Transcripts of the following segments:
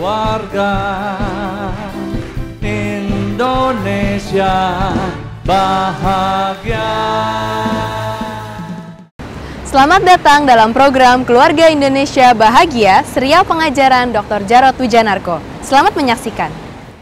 warga Indonesia bahagia. Selamat datang dalam program Keluarga Indonesia Bahagia, serial pengajaran Dr. Jarot Wijanarko. Selamat menyaksikan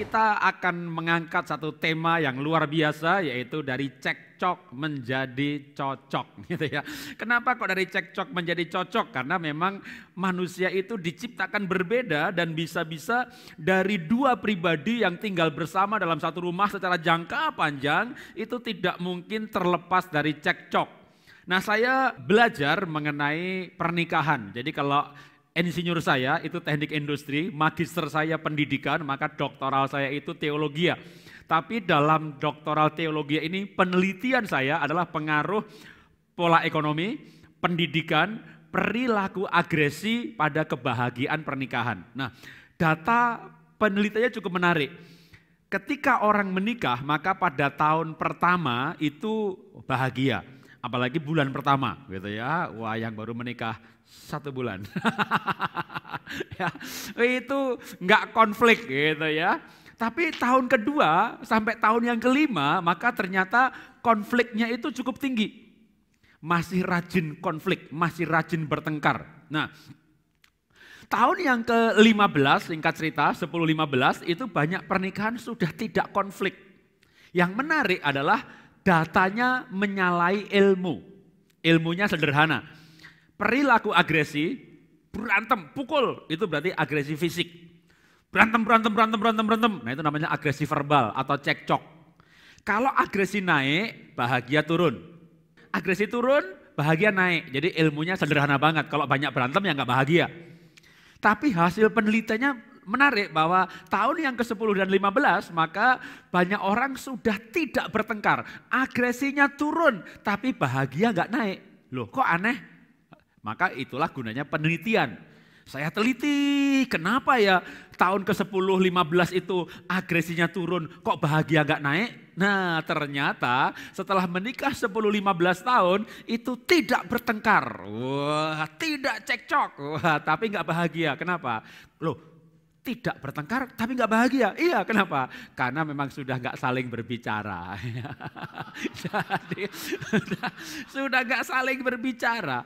kita akan mengangkat satu tema yang luar biasa yaitu dari cekcok menjadi cocok gitu ya. Kenapa kok dari cekcok menjadi cocok? Karena memang manusia itu diciptakan berbeda dan bisa-bisa dari dua pribadi yang tinggal bersama dalam satu rumah secara jangka panjang itu tidak mungkin terlepas dari cekcok. Nah, saya belajar mengenai pernikahan. Jadi kalau insinyur saya itu teknik industri, magister saya pendidikan, maka doktoral saya itu teologi. Ya. Tapi dalam doktoral teologi ini penelitian saya adalah pengaruh pola ekonomi, pendidikan, perilaku agresi pada kebahagiaan pernikahan. Nah, data penelitiannya cukup menarik. Ketika orang menikah, maka pada tahun pertama itu bahagia apalagi bulan pertama gitu ya wah yang baru menikah satu bulan. ya, itu nggak konflik gitu ya. Tapi tahun kedua sampai tahun yang kelima maka ternyata konfliknya itu cukup tinggi. Masih rajin konflik, masih rajin bertengkar. Nah, tahun yang ke-15 singkat cerita 10-15 itu banyak pernikahan sudah tidak konflik. Yang menarik adalah datanya menyalai ilmu. Ilmunya sederhana perilaku agresi, berantem, pukul, itu berarti agresi fisik. Berantem, berantem, berantem, berantem, berantem. Nah itu namanya agresi verbal atau cekcok. Kalau agresi naik, bahagia turun. Agresi turun, bahagia naik. Jadi ilmunya sederhana banget. Kalau banyak berantem ya nggak bahagia. Tapi hasil penelitiannya menarik bahwa tahun yang ke-10 dan 15 maka banyak orang sudah tidak bertengkar. Agresinya turun tapi bahagia nggak naik. Loh kok aneh? Maka itulah gunanya penelitian. Saya teliti, kenapa ya tahun ke-10, 15 itu agresinya turun, kok bahagia gak naik? Nah ternyata setelah menikah 10-15 tahun itu tidak bertengkar, wah, tidak cekcok, wah, tapi nggak bahagia. Kenapa? Loh tidak bertengkar tapi nggak bahagia. Iya, kenapa? Karena memang sudah nggak saling berbicara. Jadi sudah nggak saling berbicara.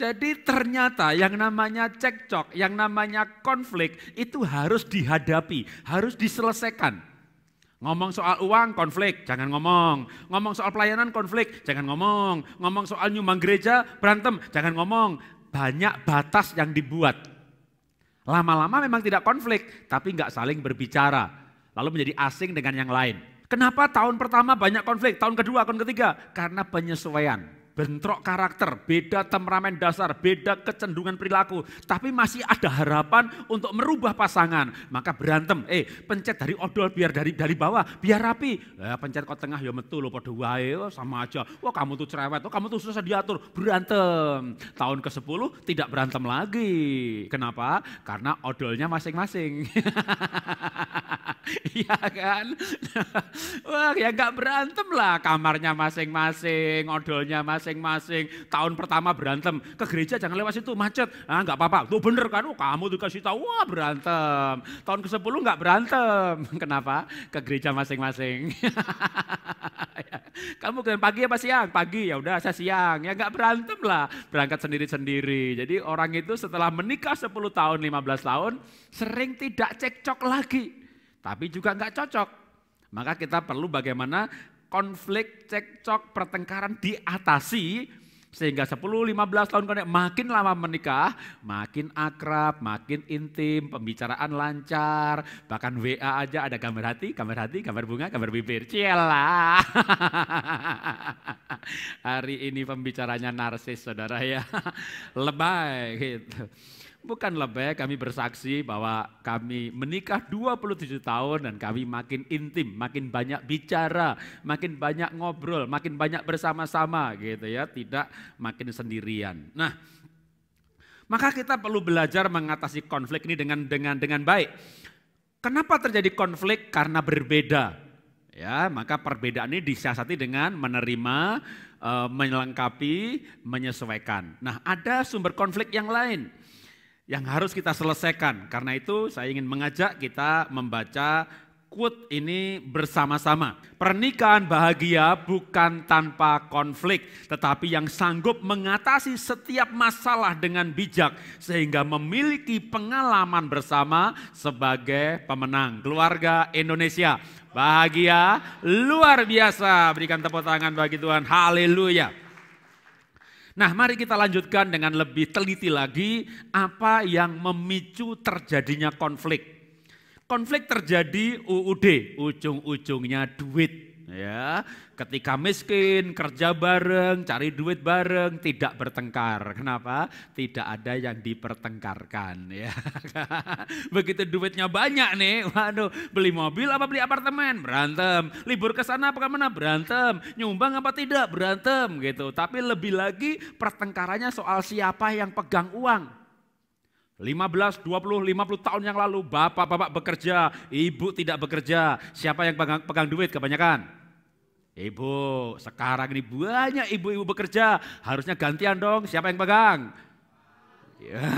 Jadi ternyata yang namanya cekcok, yang namanya konflik itu harus dihadapi, harus diselesaikan. Ngomong soal uang, konflik, jangan ngomong. Ngomong soal pelayanan, konflik, jangan ngomong. Ngomong soal nyumbang gereja, berantem, jangan ngomong. Banyak batas yang dibuat. Lama-lama memang tidak konflik, tapi nggak saling berbicara. Lalu menjadi asing dengan yang lain. Kenapa tahun pertama banyak konflik, tahun kedua, tahun ketiga? Karena penyesuaian bentrok karakter, beda temperamen dasar, beda kecenderungan perilaku, tapi masih ada harapan untuk merubah pasangan. Maka berantem, eh pencet dari odol biar dari dari bawah, biar rapi. Eh, pencet ke tengah ya metu lo pada wae oh, sama aja. Wah, oh, kamu tuh cerewet, oh, kamu tuh susah diatur. Berantem. Tahun ke-10 tidak berantem lagi. Kenapa? Karena odolnya masing-masing. Iya kan? Wah, ya gak berantem lah kamarnya masing-masing, odolnya masing masing-masing. Tahun pertama berantem, ke gereja jangan lewat situ macet. Ah nggak apa-apa, tuh bener kan? Oh, kamu dikasih tahu, wah berantem. Tahun ke sepuluh enggak berantem. Kenapa? Ke gereja masing-masing. kamu kan pagi apa siang? Pagi ya udah saya siang. Ya enggak berantem lah, berangkat sendiri-sendiri. Jadi orang itu setelah menikah 10 tahun, 15 tahun, sering tidak cekcok lagi. Tapi juga enggak cocok. Maka kita perlu bagaimana konflik, cekcok, pertengkaran diatasi sehingga 10, 15 tahun kemudian makin lama menikah, makin akrab, makin intim, pembicaraan lancar, bahkan WA aja ada gambar hati, gambar hati, gambar bunga, gambar bibir. Ciela. Hari ini pembicaranya narsis saudara ya. Lebay gitu. Bukan lebay, kami bersaksi bahwa kami menikah 27 tahun dan kami makin intim, makin banyak bicara, makin banyak ngobrol, makin banyak bersama-sama gitu ya, tidak makin sendirian. Nah, maka kita perlu belajar mengatasi konflik ini dengan dengan dengan baik. Kenapa terjadi konflik? Karena berbeda. Ya, maka perbedaan ini disiasati dengan menerima, eh, melengkapi, menyesuaikan. Nah, ada sumber konflik yang lain yang harus kita selesaikan. Karena itu saya ingin mengajak kita membaca quote ini bersama-sama. Pernikahan bahagia bukan tanpa konflik, tetapi yang sanggup mengatasi setiap masalah dengan bijak sehingga memiliki pengalaman bersama sebagai pemenang. Keluarga Indonesia bahagia luar biasa. Berikan tepuk tangan bagi Tuhan. Haleluya. Nah, mari kita lanjutkan dengan lebih teliti lagi apa yang memicu terjadinya konflik. Konflik terjadi UUD, ujung-ujungnya duit. Ya, ketika miskin, kerja bareng, cari duit bareng, tidak bertengkar. Kenapa? Tidak ada yang dipertengkarkan, ya. Begitu duitnya banyak nih, waduh, beli mobil apa beli apartemen? Berantem. Libur ke sana apa kemana? Berantem. Nyumbang apa tidak? Berantem gitu. Tapi lebih lagi pertengkarannya soal siapa yang pegang uang. 15, 20, 50 tahun yang lalu bapak-bapak bekerja, ibu tidak bekerja. Siapa yang pegang, pegang duit kebanyakan? Ya, ibu, sekarang ini banyak ibu-ibu bekerja, harusnya gantian dong, siapa yang pegang? Ya.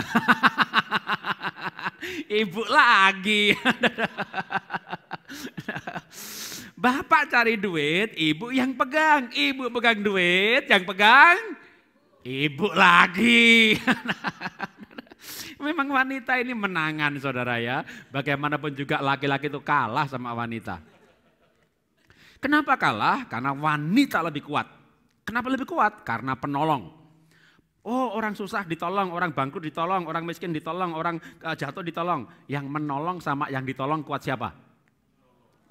ibu lagi. Bapak cari duit, ibu yang pegang. Ibu pegang duit, yang pegang ibu lagi. Memang wanita ini menangan saudara ya. Bagaimanapun juga laki-laki itu kalah sama wanita. Kenapa kalah? Karena wanita lebih kuat. Kenapa lebih kuat? Karena penolong. Oh orang susah ditolong, orang bangkrut ditolong, orang miskin ditolong, orang eh, jatuh ditolong. Yang menolong sama yang ditolong kuat siapa?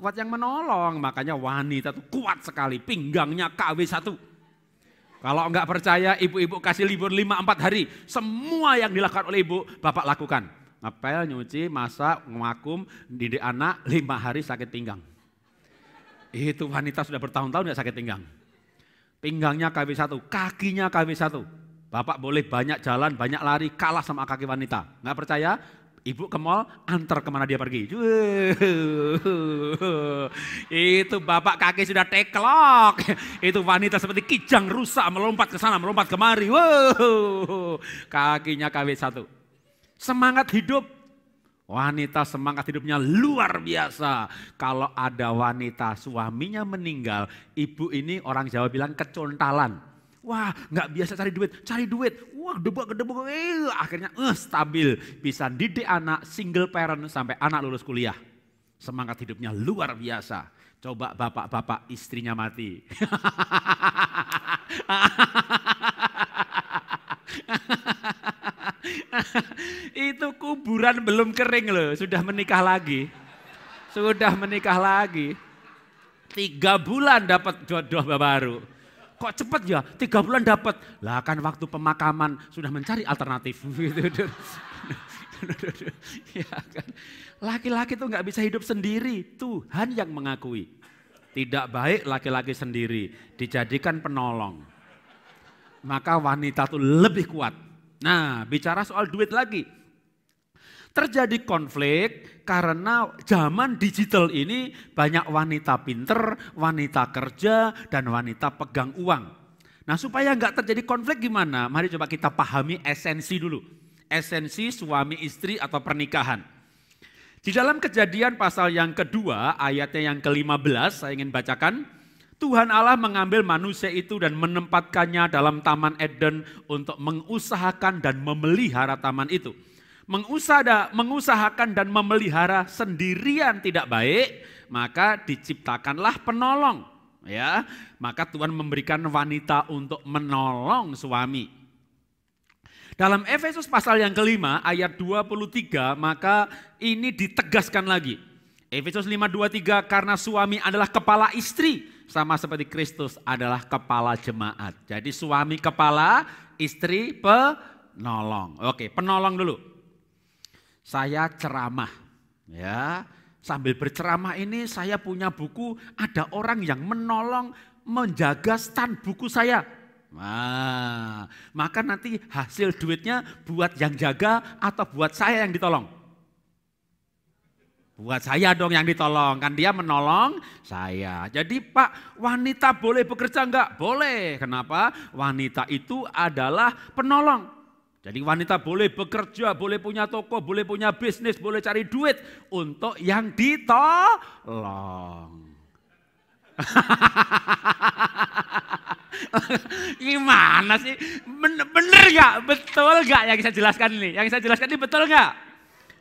Kuat yang menolong. Makanya wanita itu kuat sekali, pinggangnya KW 1 Kalau enggak percaya ibu-ibu kasih libur 5-4 hari. Semua yang dilakukan oleh ibu, bapak lakukan. Ngepel, nyuci, masak, ngakum, didik anak, 5 hari sakit pinggang. Itu wanita sudah bertahun-tahun tidak sakit pinggang. Pinggangnya KW1, kakinya KW1. Bapak boleh banyak jalan, banyak lari, kalah sama kaki wanita. Nggak percaya? Ibu ke mall, antar kemana dia pergi. Itu bapak kaki sudah teklok. Itu wanita seperti kijang rusak, melompat ke sana, melompat kemari. Kakinya KW1. Semangat hidup Wanita semangat hidupnya luar biasa. Kalau ada wanita suaminya meninggal, ibu ini orang Jawa bilang kecontalan. Wah nggak biasa cari duit, cari duit. Wah debuk gedebuk, eh, akhirnya eh, stabil. Bisa didik anak single parent sampai anak lulus kuliah. Semangat hidupnya luar biasa. Coba bapak-bapak istrinya mati. kuburan belum kering loh, sudah menikah lagi. Sudah menikah lagi. Tiga bulan dapat jodoh baru. Kok cepet ya? Tiga bulan dapat. Lah kan waktu pemakaman sudah mencari alternatif. Gitu. Ya kan? Laki-laki tuh nggak bisa hidup sendiri. Tuhan yang mengakui. Tidak baik laki-laki sendiri. Dijadikan penolong. Maka wanita tuh lebih kuat. Nah bicara soal duit lagi. Terjadi konflik karena zaman digital ini banyak wanita pinter, wanita kerja, dan wanita pegang uang. Nah supaya nggak terjadi konflik gimana? Mari coba kita pahami esensi dulu. Esensi suami istri atau pernikahan. Di dalam kejadian pasal yang kedua, ayatnya yang ke-15, saya ingin bacakan. Tuhan Allah mengambil manusia itu dan menempatkannya dalam Taman Eden untuk mengusahakan dan memelihara taman itu mengusada, mengusahakan dan memelihara sendirian tidak baik, maka diciptakanlah penolong. Ya, maka Tuhan memberikan wanita untuk menolong suami. Dalam Efesus pasal yang kelima ayat 23 maka ini ditegaskan lagi. Efesus 5:23 karena suami adalah kepala istri sama seperti Kristus adalah kepala jemaat. Jadi suami kepala, istri penolong. Oke, penolong dulu saya ceramah. Ya, sambil berceramah ini saya punya buku, ada orang yang menolong menjaga stand buku saya. Nah, maka nanti hasil duitnya buat yang jaga atau buat saya yang ditolong? Buat saya dong yang ditolong, kan dia menolong saya. Jadi Pak, wanita boleh bekerja enggak? Boleh. Kenapa? Wanita itu adalah penolong. Jadi wanita boleh bekerja, boleh punya toko, boleh punya bisnis, boleh cari duit untuk yang ditolong. Gimana sih? Bener, bener gak? Betul gak yang saya jelaskan ini? Yang saya jelaskan ini betul gak?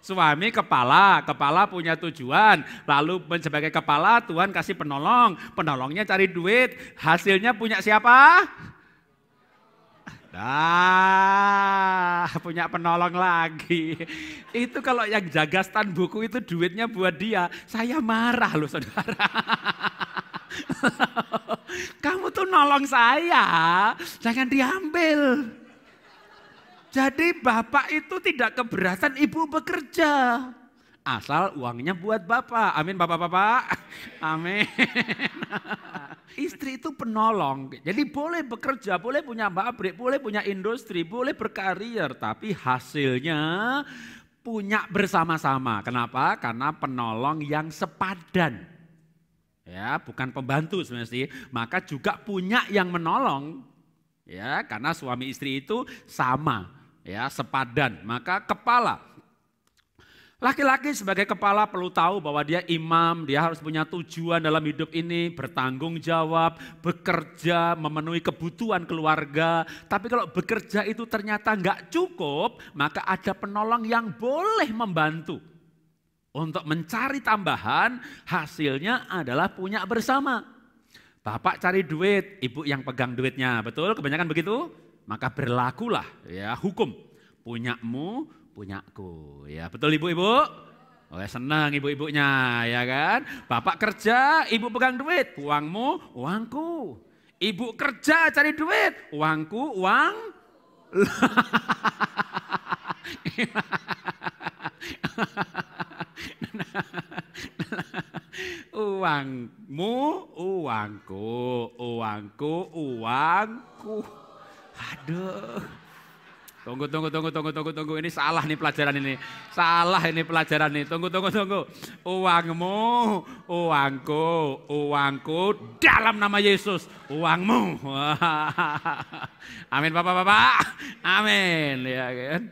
Suami kepala, kepala punya tujuan, lalu sebagai kepala Tuhan kasih penolong, penolongnya cari duit, hasilnya punya siapa? Ah, punya penolong lagi. Itu kalau yang jaga stand buku itu duitnya buat dia. Saya marah loh saudara. Kamu tuh nolong saya, jangan diambil. Jadi bapak itu tidak keberatan ibu bekerja. Asal uangnya buat Bapak. Amin Bapak-Bapak. Amin. Istri itu penolong. Jadi boleh bekerja, boleh punya pabrik, boleh punya industri, boleh berkarir. Tapi hasilnya punya bersama-sama. Kenapa? Karena penolong yang sepadan. Ya, bukan pembantu sih. Maka juga punya yang menolong. Ya, karena suami istri itu sama, ya, sepadan. Maka kepala Laki-laki sebagai kepala perlu tahu bahwa dia imam, dia harus punya tujuan dalam hidup ini, bertanggung jawab, bekerja, memenuhi kebutuhan keluarga. Tapi kalau bekerja itu ternyata nggak cukup, maka ada penolong yang boleh membantu. Untuk mencari tambahan, hasilnya adalah punya bersama. Bapak cari duit, ibu yang pegang duitnya, betul? Kebanyakan begitu? Maka berlakulah ya hukum. Punyamu, punyaku. Ya, betul ibu-ibu? Oh, senang ibu-ibunya, ya kan? Bapak kerja, ibu pegang duit, uangmu, uangku. Ibu kerja cari duit, uangku, uang. uangmu, uangku, uangku, uangku. Aduh. Tunggu, tunggu, tunggu, tunggu, tunggu, tunggu. Ini salah nih pelajaran ini. Salah ini pelajaran ini. Tunggu, tunggu, tunggu. Uangmu, uangku, uangku dalam nama Yesus. Uangmu. Amin Bapak-Bapak. Amin. Ya kan?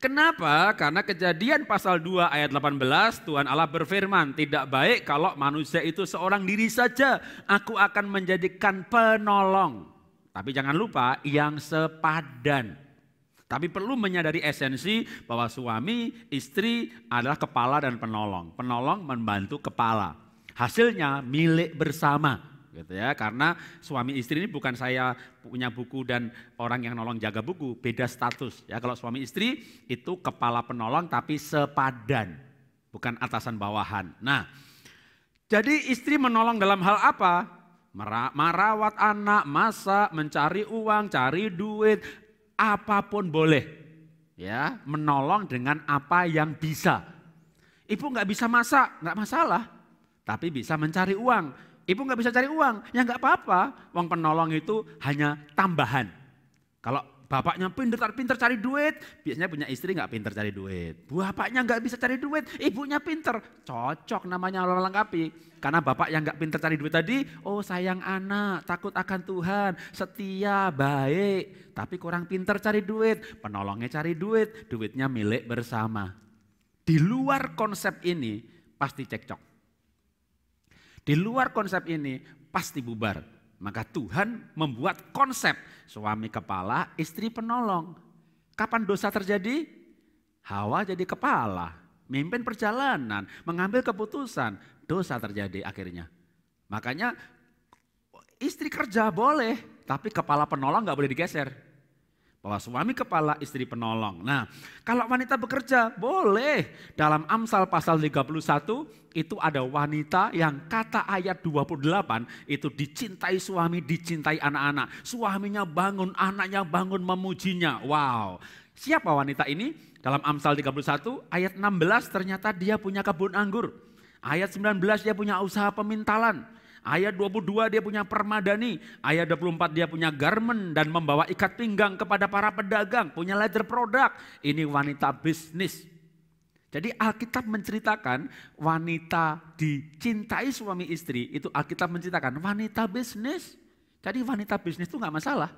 Kenapa? Karena kejadian pasal 2 ayat 18 Tuhan Allah berfirman tidak baik kalau manusia itu seorang diri saja. Aku akan menjadikan penolong. Tapi jangan lupa yang sepadan. Tapi perlu menyadari esensi bahwa suami, istri adalah kepala dan penolong. Penolong membantu kepala. Hasilnya milik bersama gitu ya karena suami istri ini bukan saya punya buku dan orang yang nolong jaga buku beda status ya kalau suami istri itu kepala penolong tapi sepadan bukan atasan bawahan nah jadi istri menolong dalam hal apa merawat anak, masak, mencari uang, cari duit, apapun boleh. Ya, menolong dengan apa yang bisa. Ibu nggak bisa masak, nggak masalah. Tapi bisa mencari uang. Ibu nggak bisa cari uang, ya nggak apa-apa. Uang penolong itu hanya tambahan. Kalau Bapaknya pinter-pinter cari duit, biasanya punya istri nggak pinter cari duit. Bapaknya nggak bisa cari duit, ibunya pinter. Cocok namanya Allah lengkapi. Karena bapak yang nggak pinter cari duit tadi, oh sayang anak, takut akan Tuhan, setia, baik. Tapi kurang pinter cari duit, penolongnya cari duit, duitnya milik bersama. Di luar konsep ini pasti cekcok. Di luar konsep ini pasti bubar maka Tuhan membuat konsep suami kepala, istri penolong. Kapan dosa terjadi? Hawa jadi kepala, mimpin perjalanan, mengambil keputusan, dosa terjadi akhirnya. Makanya istri kerja boleh, tapi kepala penolong nggak boleh digeser bahwa suami kepala, istri penolong. Nah, kalau wanita bekerja boleh. Dalam Amsal pasal 31 itu ada wanita yang kata ayat 28 itu dicintai suami, dicintai anak-anak. Suaminya bangun, anaknya bangun memujinya. Wow. Siapa wanita ini? Dalam Amsal 31 ayat 16 ternyata dia punya kebun anggur. Ayat 19 dia punya usaha pemintalan. Ayat 22 dia punya permadani, ayat 24 dia punya garment dan membawa ikat pinggang kepada para pedagang, punya leather product. Ini wanita bisnis. Jadi Alkitab menceritakan wanita dicintai suami istri, itu Alkitab menceritakan wanita bisnis. Jadi wanita bisnis itu nggak masalah.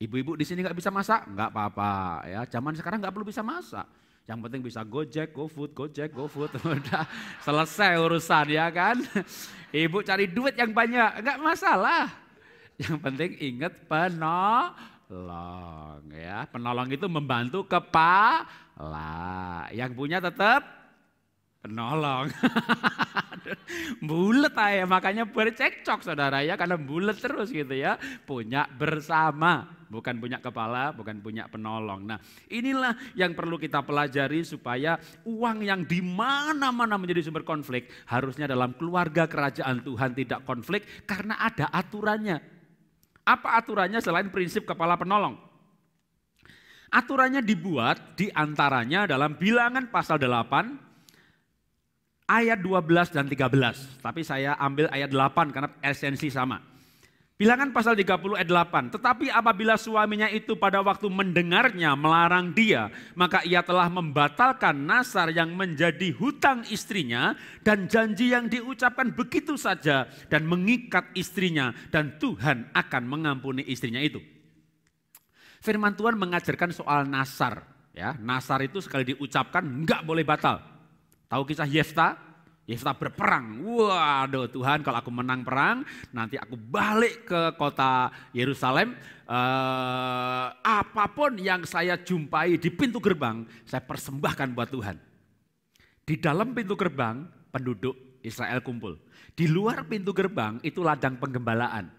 Ibu-ibu di sini nggak bisa masak, nggak apa-apa ya. Zaman sekarang nggak perlu bisa masak. Yang penting bisa Gojek, GoFood, Gojek, GoFood. Udah selesai urusan ya kan. Ibu cari duit yang banyak, enggak masalah. Yang penting ingat penolong ya. Penolong itu membantu kepala. Yang punya tetap penolong. bulet aja, makanya bercekcok saudara ya. Karena bulet terus gitu ya. Punya bersama bukan punya kepala, bukan punya penolong. Nah, inilah yang perlu kita pelajari supaya uang yang di mana-mana menjadi sumber konflik harusnya dalam keluarga kerajaan Tuhan tidak konflik karena ada aturannya. Apa aturannya selain prinsip kepala penolong? Aturannya dibuat di antaranya dalam bilangan pasal 8 ayat 12 dan 13. Tapi saya ambil ayat 8 karena esensi sama. Bilangan pasal 30 ayat 8, tetapi apabila suaminya itu pada waktu mendengarnya melarang dia, maka ia telah membatalkan nasar yang menjadi hutang istrinya dan janji yang diucapkan begitu saja dan mengikat istrinya dan Tuhan akan mengampuni istrinya itu. Firman Tuhan mengajarkan soal nasar, ya. Nasar itu sekali diucapkan nggak boleh batal. Tahu kisah Yefta? Yefta berperang. Waduh Tuhan kalau aku menang perang nanti aku balik ke kota Yerusalem. Eh, apapun yang saya jumpai di pintu gerbang saya persembahkan buat Tuhan. Di dalam pintu gerbang penduduk Israel kumpul. Di luar pintu gerbang itu ladang penggembalaan.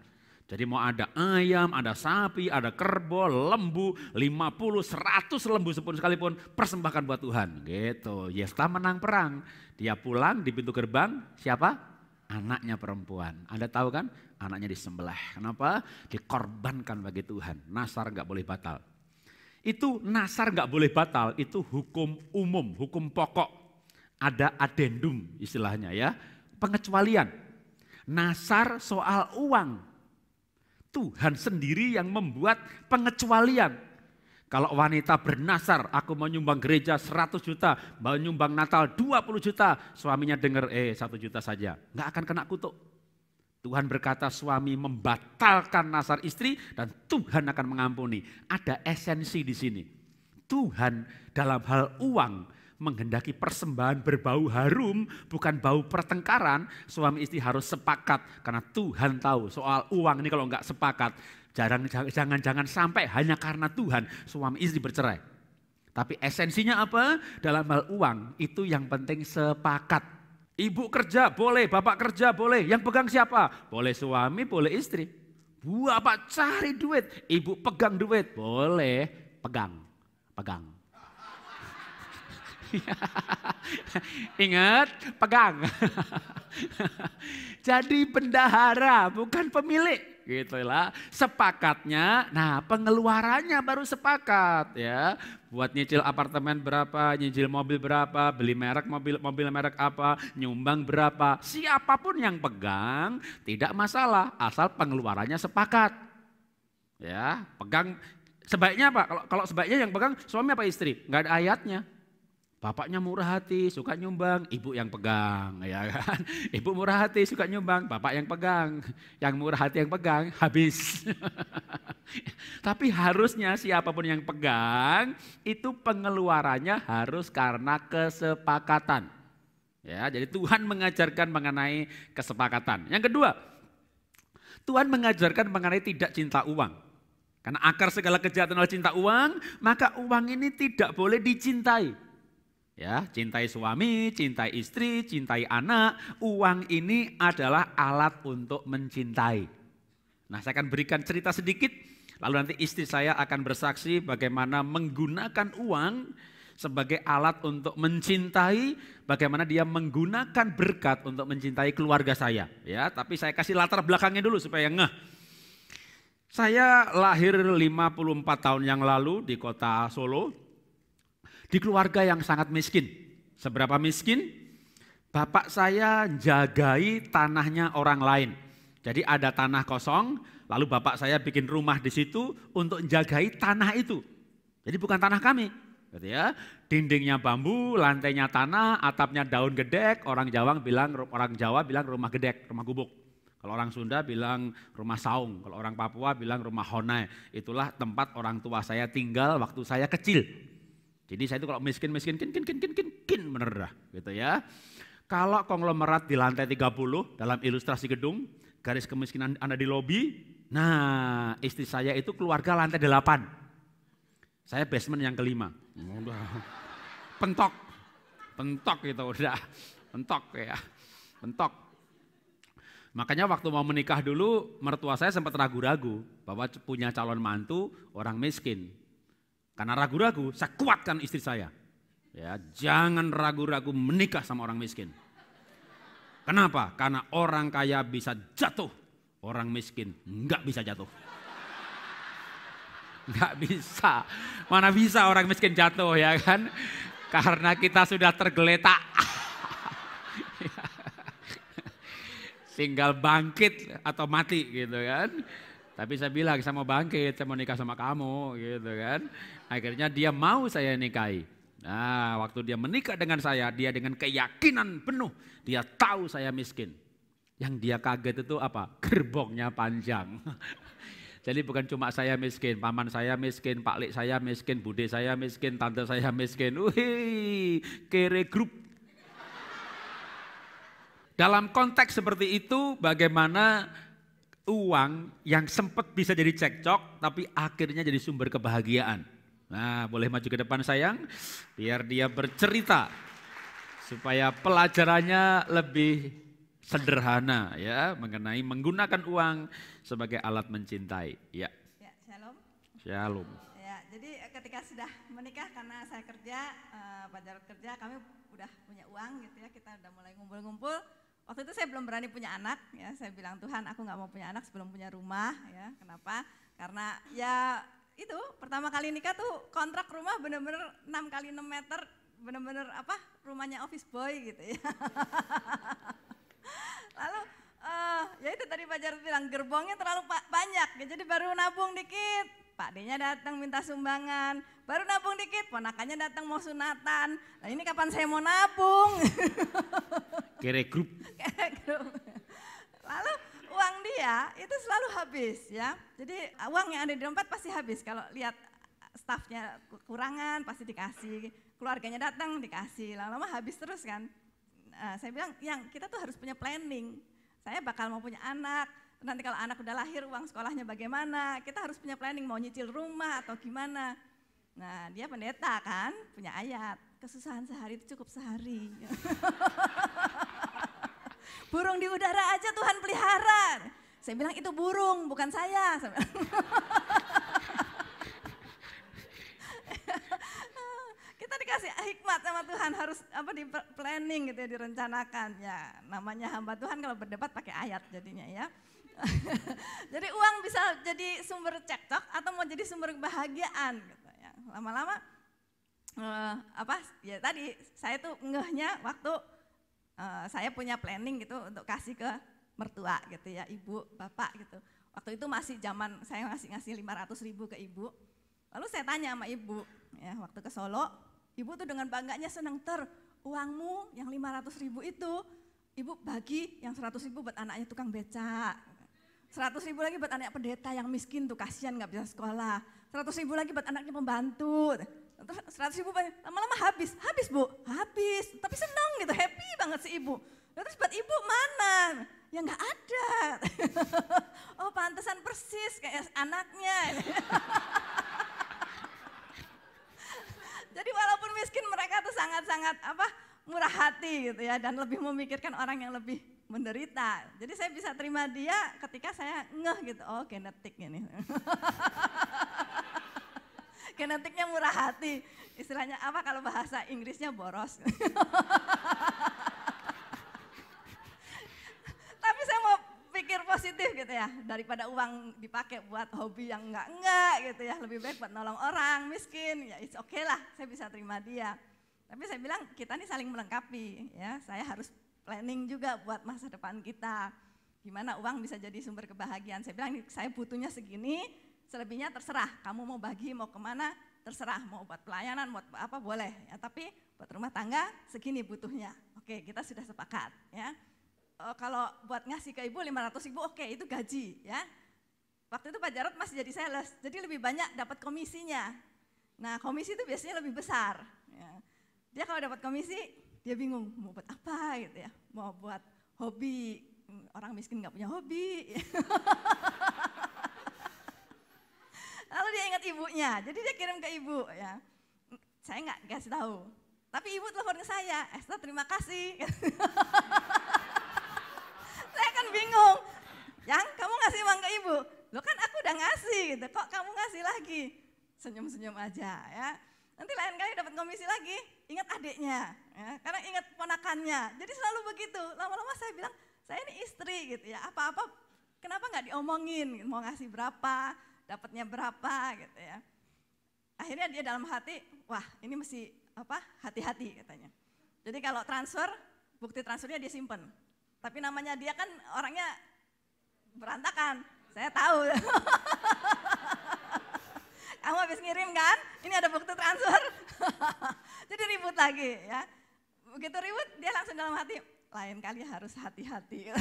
Jadi mau ada ayam, ada sapi, ada kerbau, lembu, 50, 100 lembu sekalipun, sekalipun persembahkan buat Tuhan. Gitu. Yefta menang perang dia pulang di pintu gerbang, siapa? Anaknya perempuan. Anda tahu kan? Anaknya disembelih. Kenapa? Dikorbankan bagi Tuhan. Nasar nggak boleh batal. Itu nasar nggak boleh batal, itu hukum umum, hukum pokok. Ada adendum istilahnya ya, pengecualian. Nasar soal uang. Tuhan sendiri yang membuat pengecualian kalau wanita bernasar, aku menyumbang gereja 100 juta, mau nyumbang Natal 20 juta, suaminya dengar, eh satu juta saja. Nggak akan kena kutuk. Tuhan berkata suami membatalkan nasar istri dan Tuhan akan mengampuni. Ada esensi di sini. Tuhan dalam hal uang menghendaki persembahan berbau harum, bukan bau pertengkaran. Suami istri harus sepakat karena Tuhan tahu soal uang ini kalau nggak sepakat Jangan-jangan sampai hanya karena Tuhan suami istri bercerai. Tapi esensinya apa? Dalam hal uang itu yang penting sepakat. Ibu kerja boleh, bapak kerja boleh. Yang pegang siapa? Boleh suami, boleh istri. buah Bapak cari duit, ibu pegang duit. Boleh, pegang, pegang. Ingat, pegang. Jadi bendahara bukan pemilik gitu lah. Sepakatnya, nah pengeluarannya baru sepakat ya. Buat nyicil apartemen berapa, nyicil mobil berapa, beli merek mobil mobil merek apa, nyumbang berapa. Siapapun yang pegang tidak masalah asal pengeluarannya sepakat. Ya, pegang sebaiknya apa? Kalau kalau sebaiknya yang pegang suami apa istri? Enggak ada ayatnya. Bapaknya murah hati, suka nyumbang, ibu yang pegang, ya kan? Ibu murah hati, suka nyumbang, bapak yang pegang, yang murah hati yang pegang, habis. Tapi harusnya siapapun yang pegang, itu pengeluarannya harus karena kesepakatan. Ya, jadi Tuhan mengajarkan mengenai kesepakatan. Yang kedua, Tuhan mengajarkan mengenai tidak cinta uang. Karena akar segala kejahatan adalah cinta uang, maka uang ini tidak boleh dicintai. Ya, cintai suami, cintai istri, cintai anak. Uang ini adalah alat untuk mencintai. Nah, saya akan berikan cerita sedikit. Lalu nanti istri saya akan bersaksi bagaimana menggunakan uang sebagai alat untuk mencintai, bagaimana dia menggunakan berkat untuk mencintai keluarga saya. Ya, tapi saya kasih latar belakangnya dulu supaya ngeh. Saya lahir 54 tahun yang lalu di kota Solo, di keluarga yang sangat miskin. Seberapa miskin? Bapak saya jagai tanahnya orang lain. Jadi ada tanah kosong, lalu bapak saya bikin rumah di situ untuk jagai tanah itu. Jadi bukan tanah kami, gitu ya. Dindingnya bambu, lantainya tanah, atapnya daun gedek. Orang Jawa bilang orang Jawa bilang rumah gedek, rumah gubuk. Kalau orang Sunda bilang rumah saung, kalau orang Papua bilang rumah honai. Itulah tempat orang tua saya tinggal waktu saya kecil. Jadi saya itu kalau miskin, miskin, kin, kin, kin, kin, kin, kin, menerah, gitu ya. Kalau konglomerat di lantai 30 dalam ilustrasi gedung, garis kemiskinan Anda di lobi, nah istri saya itu keluarga lantai 8. Saya basement yang kelima. Pentok, pentok gitu udah, pentok ya, pentok. Makanya waktu mau menikah dulu, mertua saya sempat ragu-ragu bahwa punya calon mantu orang miskin. Karena ragu-ragu, saya kuatkan istri saya. Ya, jangan ragu-ragu menikah sama orang miskin. Kenapa? Karena orang kaya bisa jatuh, orang miskin nggak bisa jatuh. Nggak bisa. Mana bisa orang miskin jatuh ya kan? Karena kita sudah tergeletak. Tinggal bangkit atau mati gitu kan. Tapi saya bilang, saya mau bangkit, saya mau nikah sama kamu gitu kan akhirnya dia mau saya nikahi. Nah, waktu dia menikah dengan saya, dia dengan keyakinan penuh, dia tahu saya miskin. Yang dia kaget itu apa? Gerbongnya panjang. Jadi bukan cuma saya miskin, paman saya miskin, pak lek saya miskin, bude saya miskin, tante saya miskin. Wih, kere grup. Dalam konteks seperti itu, bagaimana uang yang sempat bisa jadi cekcok, tapi akhirnya jadi sumber kebahagiaan. Nah, boleh maju ke depan sayang, biar dia bercerita supaya pelajarannya lebih sederhana ya mengenai menggunakan uang sebagai alat mencintai. Ya. Ya, shalom. Shalom. Ya, jadi eh, ketika sudah menikah karena saya kerja, eh, pacar kerja, kami udah punya uang gitu ya, kita udah mulai ngumpul-ngumpul. Waktu itu saya belum berani punya anak, ya saya bilang Tuhan, aku nggak mau punya anak sebelum punya rumah, ya kenapa? Karena ya itu pertama kali nikah tuh kontrak rumah bener-bener 6 kali 6 meter bener-bener apa rumahnya office boy gitu ya. Lalu uh, ya itu tadi Pak Jarod bilang gerbongnya terlalu banyak ya, jadi baru nabung dikit. Pak D-nya datang minta sumbangan, baru nabung dikit, ponakannya datang mau sunatan. Nah ini kapan saya mau nabung? Kere grup. Kere grup. Lalu dia itu selalu habis ya. Jadi uh, uang yang ada di dompet pasti habis kalau lihat uh, stafnya kekurangan pasti dikasih, keluarganya datang dikasih, lama-lama habis terus kan. Nah, saya bilang yang kita tuh harus punya planning. Saya bakal mau punya anak, nanti kalau anak udah lahir uang sekolahnya bagaimana, kita harus punya planning mau nyicil rumah atau gimana. Nah dia pendeta kan, punya ayat, kesusahan sehari itu cukup sehari. burung di udara aja Tuhan pelihara. Saya bilang itu burung, bukan saya. Kita dikasih hikmat sama Tuhan harus apa di planning gitu ya, direncanakan. Ya, namanya hamba Tuhan kalau berdebat pakai ayat jadinya ya. jadi uang bisa jadi sumber cekcok atau mau jadi sumber kebahagiaan gitu ya. Lama-lama uh, apa ya tadi saya tuh ngehnya waktu Eh, saya punya planning gitu untuk kasih ke mertua gitu ya, ibu, bapak gitu. Waktu itu masih zaman saya ngasih ngasih 500 ribu ke ibu. Lalu saya tanya sama ibu, ya waktu ke Solo, ibu tuh dengan bangganya senang ter, uangmu yang 500 ribu itu, ibu bagi yang 100 ribu buat anaknya tukang becak. 100 ribu lagi buat anak pendeta yang miskin tuh kasihan nggak bisa sekolah. 100 ribu lagi buat anaknya pembantu. Terus 100 ribu lama-lama habis, habis bu, habis. Tapi senang gitu, happy banget si ibu. Nah, terus buat ibu mana? Ya nggak ada. oh pantesan persis kayak anaknya. Jadi walaupun miskin mereka tuh sangat-sangat apa murah hati gitu ya dan lebih memikirkan orang yang lebih menderita. Jadi saya bisa terima dia ketika saya ngeh gitu, oh genetik ini. genetiknya murah hati. Istilahnya apa kalau bahasa Inggrisnya boros. Tapi saya mau pikir positif gitu ya, daripada uang dipakai buat hobi yang enggak-enggak gitu ya, lebih baik buat nolong orang, miskin, ya it's okay lah, saya bisa terima dia. Tapi saya bilang kita nih saling melengkapi ya, saya harus planning juga buat masa depan kita. Gimana uang bisa jadi sumber kebahagiaan. Saya bilang saya butuhnya segini, selebihnya terserah. Kamu mau bagi, mau kemana, terserah. Mau buat pelayanan, mau apa boleh. Ya, tapi buat rumah tangga segini butuhnya. Oke, kita sudah sepakat. Ya, e, kalau buat ngasih ke ibu 500 ribu, oke itu gaji. Ya, waktu itu Pak Jarot masih jadi sales, jadi lebih banyak dapat komisinya. Nah, komisi itu biasanya lebih besar. Ya. Dia kalau dapat komisi, dia bingung mau buat apa gitu ya, mau buat hobi orang miskin nggak punya hobi. Ya. ibunya. Jadi dia kirim ke ibu ya. Saya nggak kasih tahu. Tapi ibu telepon ke saya, Esther terima kasih. saya kan bingung. Yang kamu ngasih uang ke ibu, lo kan aku udah ngasih gitu, kok kamu ngasih lagi? Senyum-senyum aja ya. Nanti lain kali dapat komisi lagi, ingat adiknya, ya. karena ingat ponakannya. Jadi selalu begitu, lama-lama saya bilang, saya ini istri gitu ya, apa-apa kenapa nggak diomongin, mau ngasih berapa, dapatnya berapa gitu ya. Akhirnya dia dalam hati, wah ini mesti apa hati-hati katanya. Jadi kalau transfer, bukti transfernya dia simpen. Tapi namanya dia kan orangnya berantakan, saya tahu. Kamu habis ngirim kan, ini ada bukti transfer. Jadi ribut lagi ya. Begitu ribut, dia langsung dalam hati, lain kali harus hati-hati.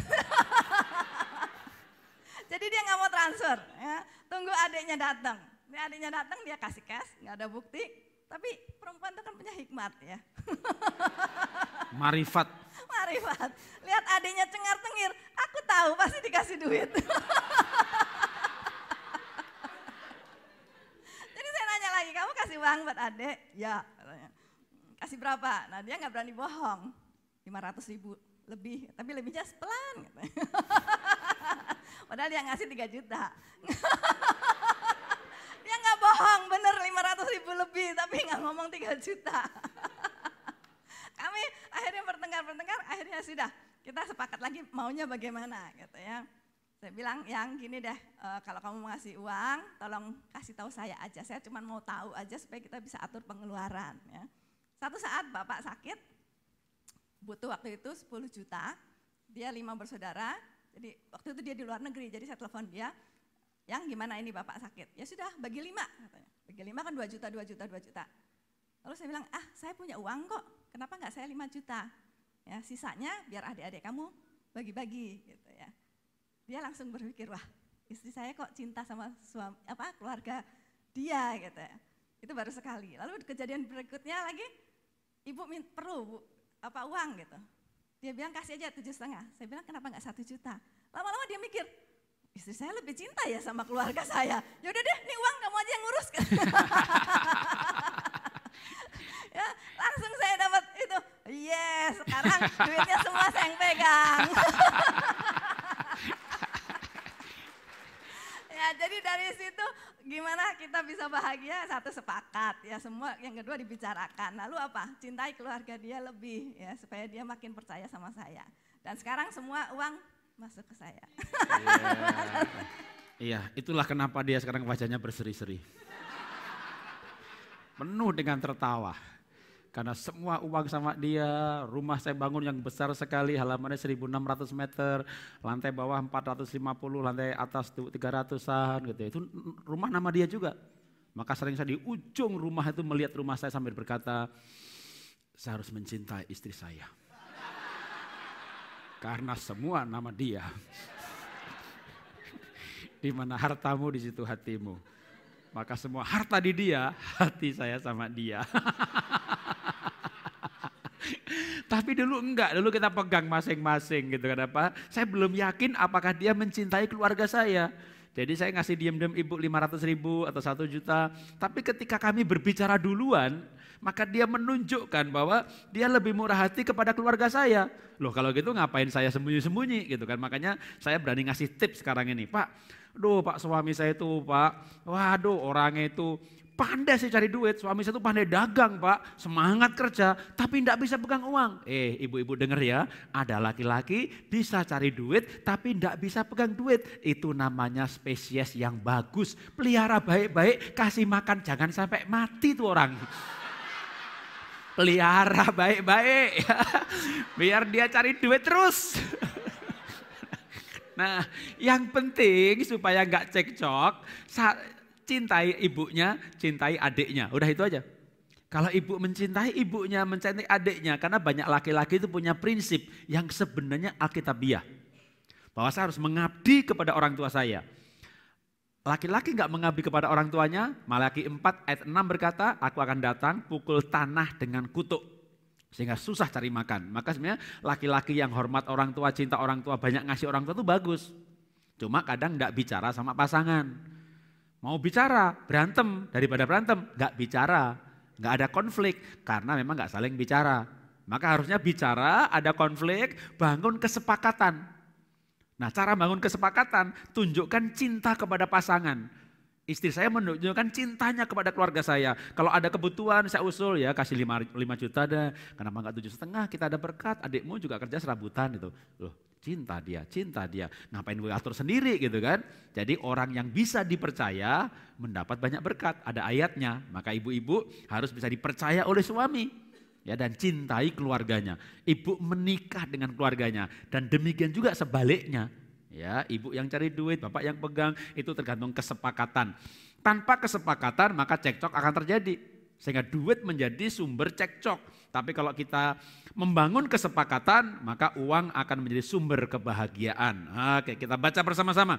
Jadi dia nggak mau transfer, ya. tunggu adiknya datang. Dia adiknya datang dia kasih cash, nggak ada bukti. Tapi perempuan itu kan punya hikmat ya. Marifat. Marifat. Lihat adiknya cengar tengir, aku tahu pasti dikasih duit. Jadi saya nanya lagi, kamu kasih uang buat adik? Ya, Kasih berapa? Nah dia nggak berani bohong. 500 ribu lebih, tapi lebihnya pelan. Padahal dia ngasih 3 juta. dia nggak bohong, bener 500 ribu lebih, tapi nggak ngomong 3 juta. Kami akhirnya bertengkar-bertengkar, akhirnya sudah kita sepakat lagi maunya bagaimana gitu ya. Saya bilang yang gini deh, eh, kalau kamu mau ngasih uang, tolong kasih tahu saya aja. Saya cuma mau tahu aja supaya kita bisa atur pengeluaran. Ya. Satu saat bapak sakit, butuh waktu itu 10 juta, dia lima bersaudara, jadi waktu itu dia di luar negeri, jadi saya telepon dia, yang gimana ini bapak sakit? Ya sudah, bagi lima katanya. Bagi lima kan dua juta, dua juta, dua juta. Lalu saya bilang, ah saya punya uang kok, kenapa nggak saya lima juta? Ya, sisanya biar adik-adik kamu bagi-bagi gitu ya. Dia langsung berpikir, wah istri saya kok cinta sama suami, apa keluarga dia gitu ya. Itu baru sekali. Lalu kejadian berikutnya lagi, ibu perlu bu, apa uang gitu. Dia bilang kasih aja tujuh setengah. Saya bilang kenapa nggak satu juta? Lama-lama dia mikir, istri saya lebih cinta ya sama keluarga saya. Yaudah deh, nih uang kamu aja yang ngurus. ya, langsung saya dapat itu, yes sekarang duitnya semua saya yang pegang. ya jadi dari situ gimana kita bisa bahagia? Satu sepakat ya semua, yang kedua dibicarakan. Lalu apa? Cintai keluarga dia lebih ya supaya dia makin percaya sama saya. Dan sekarang semua uang masuk ke saya. Yeah. iya, itulah kenapa dia sekarang wajahnya berseri-seri. Penuh dengan tertawa. Karena semua uang sama dia, rumah saya bangun yang besar sekali, halamannya 1600 meter, lantai bawah 450, lantai atas 300-an gitu. Ya. Itu rumah nama dia juga. Maka sering saya di ujung rumah itu melihat rumah saya sambil berkata, saya harus mencintai istri saya. Karena semua nama dia. di mana hartamu di situ hatimu. Maka semua harta di dia, hati saya sama dia. Tapi dulu enggak, dulu kita pegang masing-masing gitu. kan, apa? Saya belum yakin apakah dia mencintai keluarga saya. Jadi saya ngasih diam-diam ibu 500 ribu atau 1 juta. Tapi ketika kami berbicara duluan, maka dia menunjukkan bahwa dia lebih murah hati kepada keluarga saya. Loh kalau gitu ngapain saya sembunyi-sembunyi gitu kan. Makanya saya berani ngasih tips sekarang ini. Pak, Duh pak suami saya itu pak, waduh orangnya itu Pandai sih cari duit, suami saya tuh pandai dagang pak, semangat kerja, tapi tidak bisa pegang uang. Eh ibu-ibu dengar ya, ada laki-laki bisa cari duit tapi tidak bisa pegang duit. Itu namanya spesies yang bagus, pelihara baik-baik, kasih makan jangan sampai mati tuh orang pelihara baik-baik biar dia cari duit terus. Nah, yang penting supaya nggak cekcok, cintai ibunya, cintai adiknya. Udah itu aja. Kalau ibu mencintai ibunya, mencintai adiknya, karena banyak laki-laki itu punya prinsip yang sebenarnya alkitabiah. Bahwa saya harus mengabdi kepada orang tua saya. Laki-laki nggak mengabdi kepada orang tuanya, Malaki 4 ayat 6 berkata, aku akan datang pukul tanah dengan kutuk. Sehingga susah cari makan. Maka sebenarnya laki-laki yang hormat orang tua, cinta orang tua, banyak ngasih orang tua itu bagus. Cuma kadang nggak bicara sama pasangan. Mau bicara, berantem. Daripada berantem, nggak bicara. nggak ada konflik, karena memang nggak saling bicara. Maka harusnya bicara, ada konflik, bangun kesepakatan. Nah cara bangun kesepakatan, tunjukkan cinta kepada pasangan. Istri saya menunjukkan cintanya kepada keluarga saya. Kalau ada kebutuhan saya usul ya kasih lima 5 juta deh. Kenapa enggak tujuh setengah? Kita ada berkat. Adikmu juga kerja serabutan itu. Loh, cinta dia, cinta dia. Ngapain gue atur sendiri gitu kan. Jadi orang yang bisa dipercaya mendapat banyak berkat. Ada ayatnya. Maka ibu-ibu harus bisa dipercaya oleh suami. Ya, dan cintai keluarganya. Ibu menikah dengan keluarganya. Dan demikian juga sebaliknya. Ya, ibu yang cari duit, bapak yang pegang, itu tergantung kesepakatan. Tanpa kesepakatan maka cekcok akan terjadi. Sehingga duit menjadi sumber cekcok. Tapi kalau kita membangun kesepakatan, maka uang akan menjadi sumber kebahagiaan. Ah, oke, kita baca bersama-sama.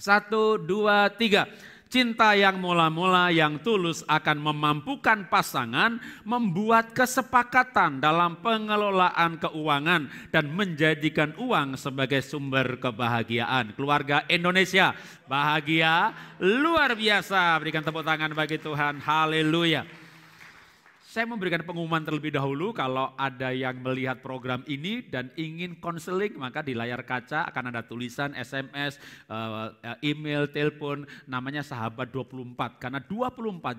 Satu, dua, tiga. Cinta yang mula-mula yang tulus akan memampukan pasangan membuat kesepakatan dalam pengelolaan keuangan dan menjadikan uang sebagai sumber kebahagiaan. Keluarga Indonesia bahagia luar biasa. Berikan tepuk tangan bagi Tuhan. Haleluya. Saya memberikan pengumuman terlebih dahulu kalau ada yang melihat program ini dan ingin konseling maka di layar kaca akan ada tulisan SMS, eh, email, telepon namanya sahabat 24 karena 24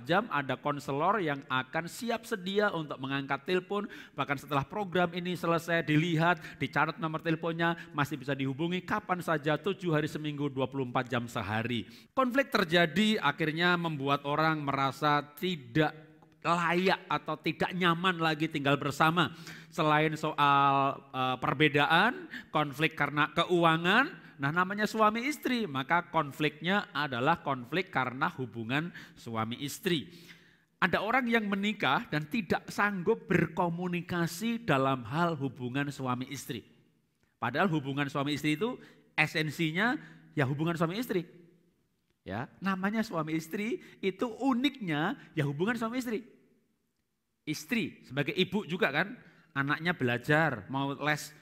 jam ada konselor yang akan siap sedia untuk mengangkat telepon bahkan setelah program ini selesai dilihat, dicatat nomor teleponnya masih bisa dihubungi kapan saja 7 hari seminggu 24 jam sehari. Konflik terjadi akhirnya membuat orang merasa tidak layak atau tidak nyaman lagi tinggal bersama. Selain soal uh, perbedaan, konflik karena keuangan, nah namanya suami istri, maka konfliknya adalah konflik karena hubungan suami istri. Ada orang yang menikah dan tidak sanggup berkomunikasi dalam hal hubungan suami istri. Padahal hubungan suami istri itu esensinya ya hubungan suami istri. Ya, namanya suami istri itu uniknya ya hubungan suami istri. Istri sebagai ibu juga kan, anaknya belajar, mau les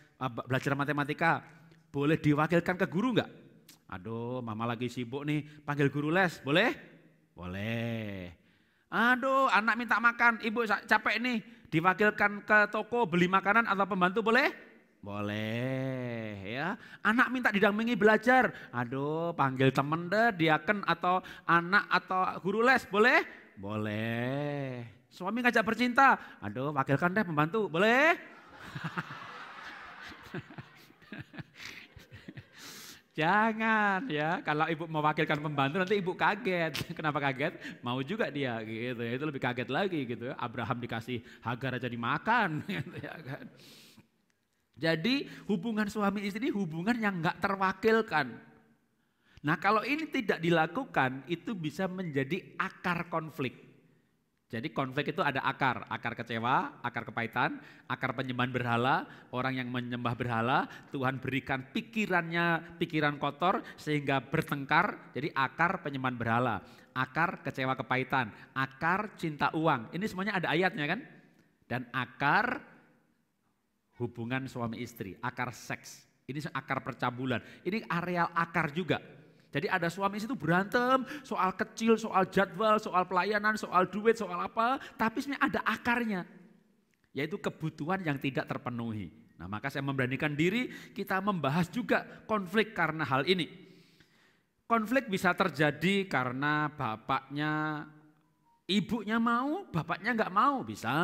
belajar matematika, boleh diwakilkan ke guru nggak? Aduh, mama lagi sibuk nih, panggil guru les, boleh? Boleh. Aduh, anak minta makan, ibu capek nih, diwakilkan ke toko beli makanan atau pembantu boleh? Boleh ya. Anak minta didampingi belajar. Aduh, panggil temen deh, diaken atau anak atau guru les, boleh? Boleh. Suami ngajak bercinta. Aduh, wakilkan deh pembantu, boleh? Jangan ya, kalau ibu mewakilkan pembantu nanti ibu kaget. Kenapa kaget? Mau juga dia gitu ya. Itu lebih kaget lagi gitu ya. Abraham dikasih Hagar aja dimakan gitu ya kan. Jadi hubungan suami istri hubungan yang nggak terwakilkan. Nah kalau ini tidak dilakukan itu bisa menjadi akar konflik. Jadi konflik itu ada akar, akar kecewa, akar kepahitan, akar penyembahan berhala, orang yang menyembah berhala, Tuhan berikan pikirannya, pikiran kotor sehingga bertengkar, jadi akar penyembahan berhala, akar kecewa kepahitan, akar cinta uang. Ini semuanya ada ayatnya kan? Dan akar hubungan suami istri, akar seks. Ini akar percabulan. Ini areal akar juga. Jadi ada suami istri itu berantem soal kecil, soal jadwal, soal pelayanan, soal duit, soal apa. Tapi sebenarnya ada akarnya. Yaitu kebutuhan yang tidak terpenuhi. Nah maka saya memberanikan diri kita membahas juga konflik karena hal ini. Konflik bisa terjadi karena bapaknya, ibunya mau, bapaknya nggak mau, bisa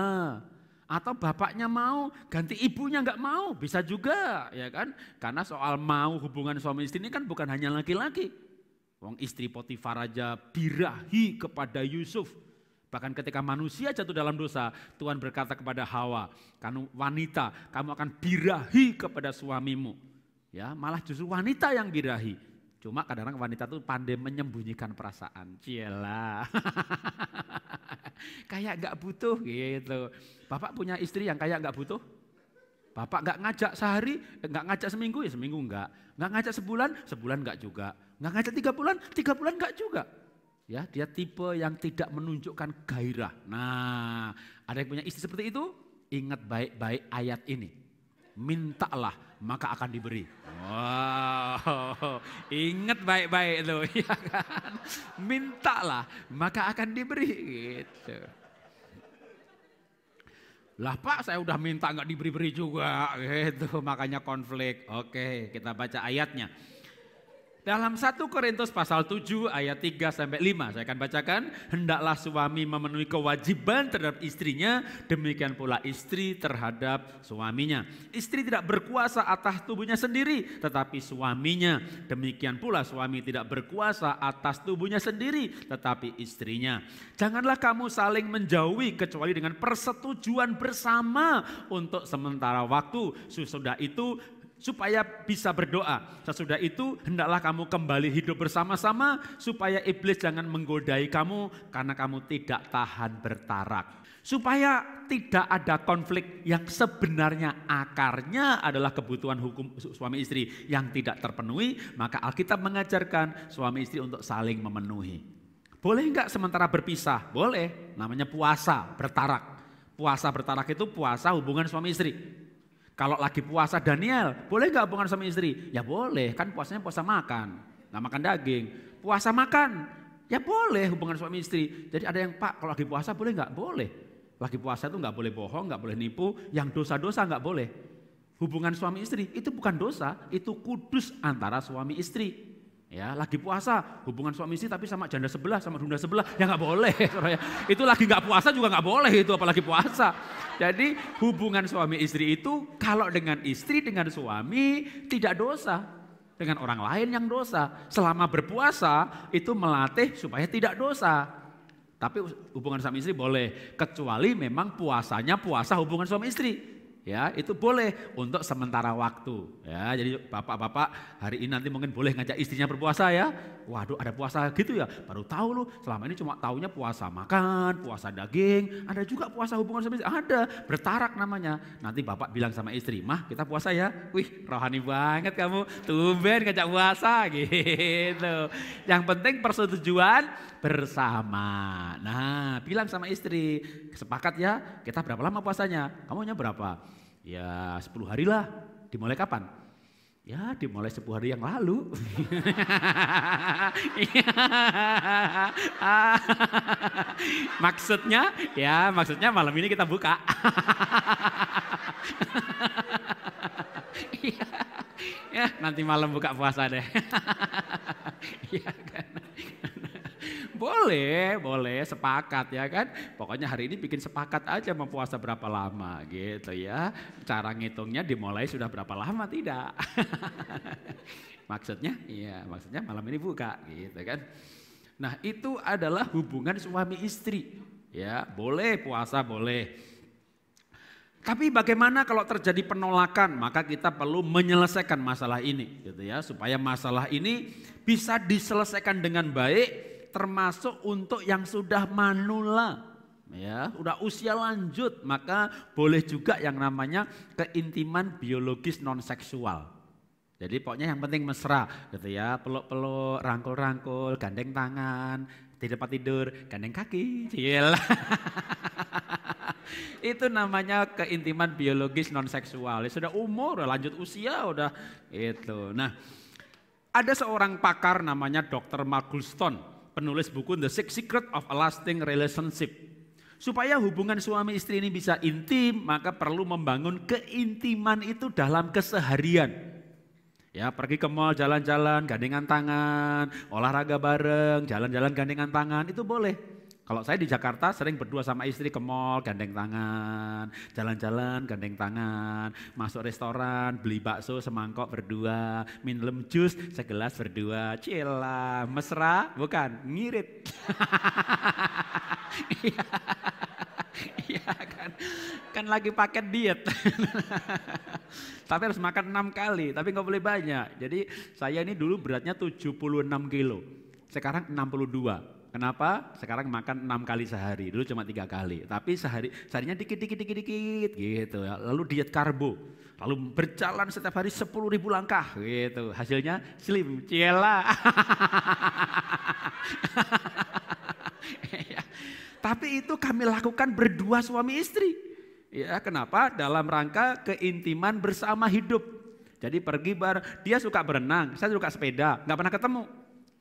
atau bapaknya mau ganti ibunya nggak mau bisa juga ya kan karena soal mau hubungan suami istri ini kan bukan hanya laki-laki wong istri Potifar aja birahi kepada Yusuf bahkan ketika manusia jatuh dalam dosa Tuhan berkata kepada Hawa kamu wanita kamu akan birahi kepada suamimu ya malah justru wanita yang birahi cuma kadang-kadang wanita tuh pandai menyembunyikan perasaan cila kayak nggak butuh gitu. Bapak punya istri yang kayak nggak butuh? Bapak nggak ngajak sehari, eh, nggak ngajak seminggu ya seminggu nggak, nggak ngajak sebulan, sebulan nggak juga, nggak ngajak tiga bulan, tiga bulan nggak juga. Ya, dia tipe yang tidak menunjukkan gairah. Nah, ada yang punya istri seperti itu, ingat baik-baik ayat ini. Mintalah maka akan diberi. Wow, ingat baik-baik loh ya kan? Mintalah, maka akan diberi gitu. Lah Pak, saya udah minta nggak diberi-beri juga gitu, makanya konflik. Oke, kita baca ayatnya. Dalam 1 Korintus pasal 7 ayat 3 sampai 5 saya akan bacakan, hendaklah suami memenuhi kewajiban terhadap istrinya, demikian pula istri terhadap suaminya. Istri tidak berkuasa atas tubuhnya sendiri, tetapi suaminya. Demikian pula suami tidak berkuasa atas tubuhnya sendiri, tetapi istrinya. Janganlah kamu saling menjauhi kecuali dengan persetujuan bersama untuk sementara waktu. Sesudah itu supaya bisa berdoa. Sesudah itu hendaklah kamu kembali hidup bersama-sama supaya iblis jangan menggodai kamu karena kamu tidak tahan bertarak. Supaya tidak ada konflik yang sebenarnya akarnya adalah kebutuhan hukum suami istri yang tidak terpenuhi, maka Alkitab mengajarkan suami istri untuk saling memenuhi. Boleh enggak sementara berpisah? Boleh, namanya puasa bertarak. Puasa bertarak itu puasa hubungan suami istri. Kalau lagi puasa Daniel, boleh nggak hubungan sama istri? Ya boleh, kan puasanya puasa makan, nggak makan daging. Puasa makan, ya boleh hubungan suami istri. Jadi ada yang pak kalau lagi puasa boleh nggak? Boleh. Lagi puasa itu nggak boleh bohong, nggak boleh nipu. Yang dosa-dosa nggak boleh. Hubungan suami istri itu bukan dosa, itu kudus antara suami istri. Ya, lagi puasa, hubungan suami istri tapi sama janda sebelah, sama duda sebelah, ya nggak boleh. Saudara. Ya. Itu lagi nggak puasa juga nggak boleh itu, apalagi puasa. Jadi hubungan suami istri itu kalau dengan istri, dengan suami tidak dosa. Dengan orang lain yang dosa. Selama berpuasa itu melatih supaya tidak dosa. Tapi hubungan suami istri boleh, kecuali memang puasanya puasa hubungan suami istri ya itu boleh untuk sementara waktu ya jadi bapak-bapak hari ini nanti mungkin boleh ngajak istrinya berpuasa ya waduh ada puasa gitu ya baru tahu loh selama ini cuma tahunya puasa makan puasa daging ada juga puasa hubungan sama istri ada bertarak namanya nanti bapak bilang sama istri mah kita puasa ya wih rohani banget kamu tumben ngajak puasa gitu yang penting persetujuan bersama. Nah, bilang sama istri, sepakat ya, kita berapa lama puasanya? Kamu hanya berapa? Ya, 10 hari lah. Dimulai kapan? Ya, dimulai 10 hari yang lalu. maksudnya, ya, maksudnya malam ini kita buka. Iya, ya, nanti malam buka puasa deh. ya, boleh, boleh sepakat ya kan. Pokoknya hari ini bikin sepakat aja mau puasa berapa lama gitu ya. Cara ngitungnya dimulai sudah berapa lama tidak. maksudnya iya, maksudnya malam ini buka gitu kan. Nah, itu adalah hubungan suami istri. Ya, boleh puasa, boleh. Tapi bagaimana kalau terjadi penolakan? Maka kita perlu menyelesaikan masalah ini, gitu ya, supaya masalah ini bisa diselesaikan dengan baik termasuk untuk yang sudah manula ya udah usia lanjut maka boleh juga yang namanya keintiman biologis non seksual jadi pokoknya yang penting mesra gitu ya peluk-peluk rangkul-rangkul gandeng tangan tidak dapat tidur gandeng kaki cil iya itu namanya keintiman biologis non seksual ya, sudah umur lanjut usia udah itu nah ada seorang pakar namanya Dr. Stone penulis buku The Six Secret of a Lasting Relationship. Supaya hubungan suami istri ini bisa intim, maka perlu membangun keintiman itu dalam keseharian. Ya, pergi ke mall, jalan-jalan, gandengan tangan, olahraga bareng, jalan-jalan gandengan tangan, itu boleh. Kalau saya di Jakarta sering berdua sama istri ke mall, gandeng tangan, jalan-jalan, gandeng tangan, masuk restoran, beli bakso semangkok berdua, minum jus segelas berdua, cila, mesra, bukan, ngirit. Iya. iya kan, kan lagi paket diet. tapi harus makan enam kali, tapi nggak boleh banyak. Jadi saya ini dulu beratnya 76 kilo, sekarang 62 Kenapa? Sekarang makan enam kali sehari, dulu cuma tiga kali. Tapi sehari, seharinya dikit, dikit, dikit, dikit gitu. Lalu diet karbo, lalu berjalan setiap hari sepuluh ribu langkah gitu. Hasilnya slim, ciela. Iya. Tapi itu kami lakukan berdua suami istri. Ya, kenapa? Dalam rangka keintiman bersama hidup. Jadi pergi bar, dia suka berenang, saya suka sepeda, nggak pernah ketemu.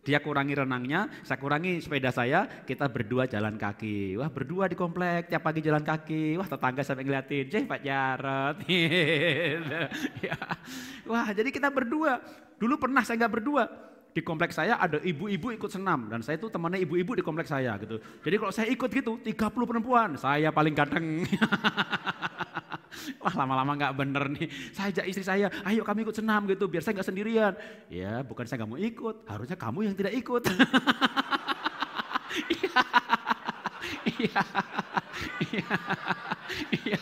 Dia kurangi renangnya, saya kurangi sepeda saya, kita berdua jalan kaki. Wah berdua di komplek, tiap pagi jalan kaki. Wah tetangga sampai ngeliatin, ceh Pak Jarot. Ya. Wah jadi kita berdua. Dulu pernah saya nggak berdua, di kompleks saya ada ibu-ibu ikut senam dan saya itu temannya ibu-ibu di kompleks saya gitu. Jadi kalau saya ikut gitu 30 perempuan, saya paling kadang. Wah lama-lama nggak -lama bener nih. Saya ajak istri saya, ayo kami ikut senam gitu biar saya nggak sendirian. Ya bukan saya nggak mau ikut, harusnya kamu yang tidak ikut. Iya. Iya. iya. Iya.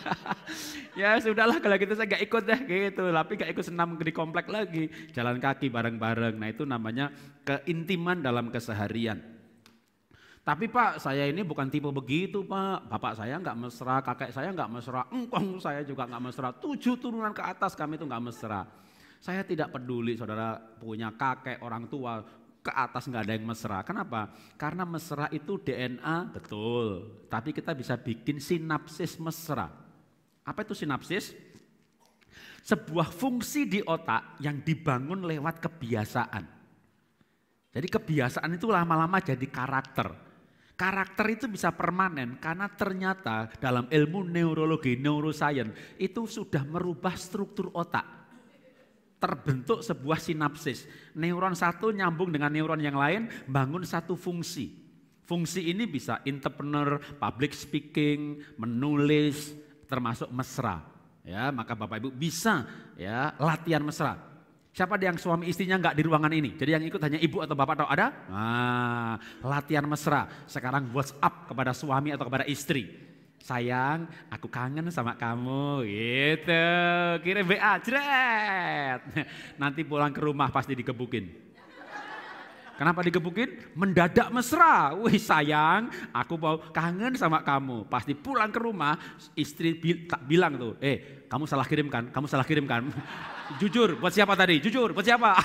Ya sudahlah kalau gitu saya gak ikut deh ya, gitu. Tapi gak ikut senam di komplek lagi. Jalan kaki bareng-bareng. Nah itu namanya keintiman dalam keseharian. Tapi Pak, saya ini bukan tipe begitu Pak. Bapak saya nggak mesra, kakek saya nggak mesra, engkong saya juga nggak mesra. Tujuh turunan ke atas kami itu nggak mesra. Saya tidak peduli saudara punya kakek, orang tua, ke atas nggak ada yang mesra. Kenapa? Karena mesra itu DNA betul, tapi kita bisa bikin sinapsis mesra. Apa itu sinapsis? Sebuah fungsi di otak yang dibangun lewat kebiasaan. Jadi kebiasaan itu lama-lama jadi karakter. Karakter itu bisa permanen karena ternyata dalam ilmu neurologi, neuroscience itu sudah merubah struktur otak terbentuk sebuah sinapsis. Neuron satu nyambung dengan neuron yang lain, bangun satu fungsi. Fungsi ini bisa entrepreneur, public speaking, menulis, termasuk mesra. Ya, maka Bapak Ibu bisa ya latihan mesra. Siapa yang suami istrinya nggak di ruangan ini? Jadi yang ikut hanya ibu atau bapak atau ada? Nah, latihan mesra. Sekarang WhatsApp kepada suami atau kepada istri sayang aku kangen sama kamu gitu kirim WA jret nanti pulang ke rumah pasti dikebukin kenapa dikebukin mendadak mesra wih sayang aku mau kangen sama kamu pasti pulang ke rumah istri tak bilang tuh eh kamu salah kirimkan kamu salah kirimkan jujur buat siapa tadi jujur buat siapa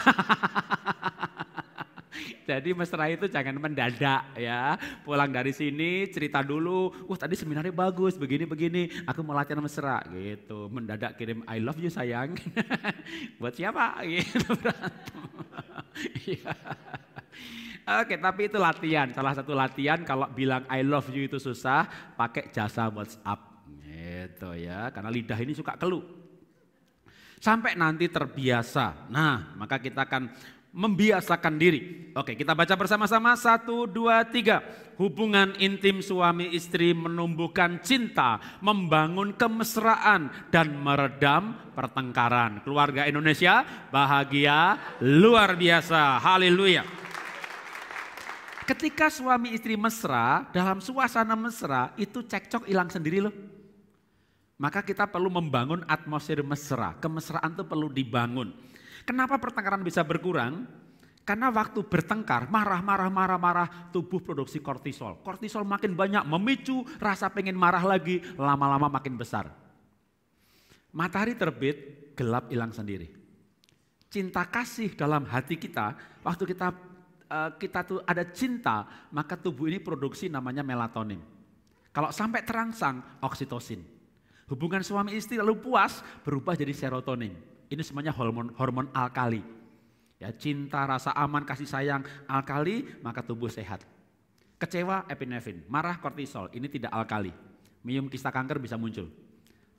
Jadi mesra itu jangan mendadak ya. Pulang dari sini cerita dulu, wah tadi seminarnya bagus, begini-begini, aku mau latihan mesra gitu. Mendadak kirim I love you sayang. Buat siapa gitu ya. Oke, tapi itu latihan. Salah satu latihan kalau bilang I love you itu susah, pakai jasa WhatsApp. Gitu ya, karena lidah ini suka keluh. Sampai nanti terbiasa. Nah, maka kita akan membiasakan diri. Oke, kita baca bersama-sama. Satu, dua, tiga. Hubungan intim suami istri menumbuhkan cinta, membangun kemesraan, dan meredam pertengkaran. Keluarga Indonesia bahagia luar biasa. Haleluya. Ketika suami istri mesra, dalam suasana mesra, itu cekcok hilang sendiri loh. Maka kita perlu membangun atmosfer mesra. Kemesraan itu perlu dibangun. Kenapa pertengkaran bisa berkurang? Karena waktu bertengkar, marah, marah, marah, marah, tubuh produksi kortisol. Kortisol makin banyak memicu rasa pengen marah lagi, lama-lama makin besar. Matahari terbit, gelap hilang sendiri. Cinta kasih dalam hati kita, waktu kita eh, kita tuh ada cinta, maka tubuh ini produksi namanya melatonin. Kalau sampai terangsang, oksitosin. Hubungan suami istri lalu puas, berubah jadi serotonin. Ini semuanya hormon hormon alkali. Ya, cinta, rasa aman, kasih sayang alkali, maka tubuh sehat. Kecewa epinefrin, marah kortisol, ini tidak alkali. Minum kista kanker bisa muncul.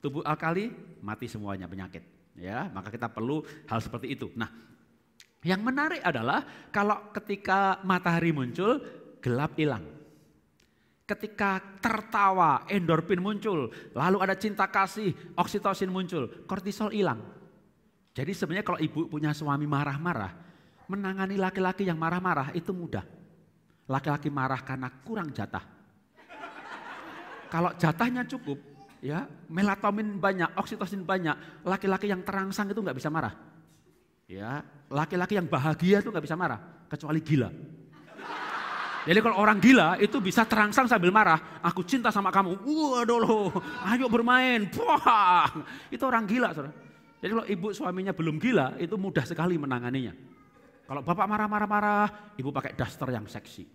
Tubuh alkali mati semuanya penyakit. Ya, maka kita perlu hal seperti itu. Nah, yang menarik adalah kalau ketika matahari muncul, gelap hilang ketika tertawa endorfin muncul, lalu ada cinta kasih, oksitosin muncul, kortisol hilang. Jadi sebenarnya kalau ibu punya suami marah-marah, menangani laki-laki yang marah-marah itu mudah. Laki-laki marah karena kurang jatah. Kalau jatahnya cukup, ya melatonin banyak, oksitosin banyak, laki-laki yang terangsang itu nggak bisa marah. Ya, laki-laki yang bahagia itu nggak bisa marah, kecuali gila. Jadi kalau orang gila itu bisa terangsang sambil marah, aku cinta sama kamu, waduh ayo bermain, Wah, itu orang gila saudara. Jadi kalau ibu suaminya belum gila, itu mudah sekali menanganinya. Kalau bapak marah-marah-marah, ibu pakai daster yang seksi.